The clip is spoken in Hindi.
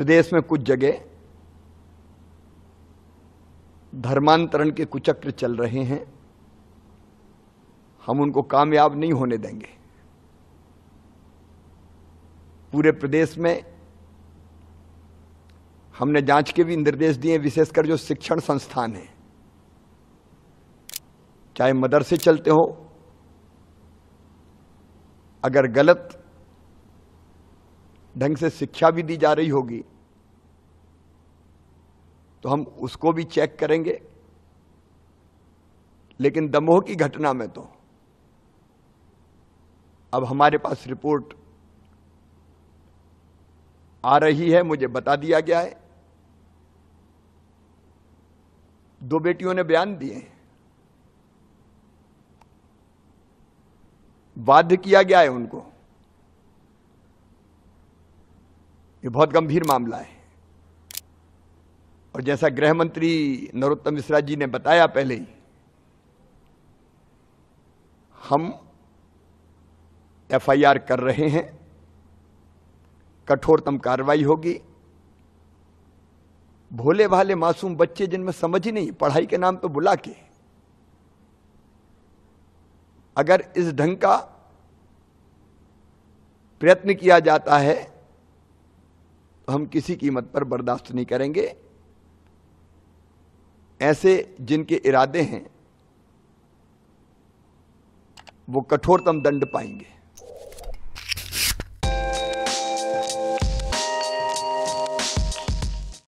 प्रदेश तो में कुछ जगह धर्मांतरण के कुचक्र चल रहे हैं हम उनको कामयाब नहीं होने देंगे पूरे प्रदेश में हमने जांच के भी निर्देश दिए विशेषकर जो शिक्षण संस्थान हैं चाहे मदरसे चलते हो अगर गलत ढंग से शिक्षा भी दी जा रही होगी तो हम उसको भी चेक करेंगे लेकिन दमोह की घटना में तो अब हमारे पास रिपोर्ट आ रही है मुझे बता दिया गया है दो बेटियों ने बयान दिए बाध्य किया गया है उनको ये बहुत गंभीर मामला है और जैसा गृह मंत्री नरोत्तम मिश्रा जी ने बताया पहले ही हम एफआईआर कर रहे हैं कठोरतम कार्रवाई होगी भोले भाले मासूम बच्चे जिनमें समझ ही नहीं पढ़ाई के नाम पे तो बुला के अगर इस ढंग का प्रयत्न किया जाता है तो हम किसी कीमत पर बर्दाश्त नहीं करेंगे ऐसे जिनके इरादे हैं वो कठोरतम दंड पाएंगे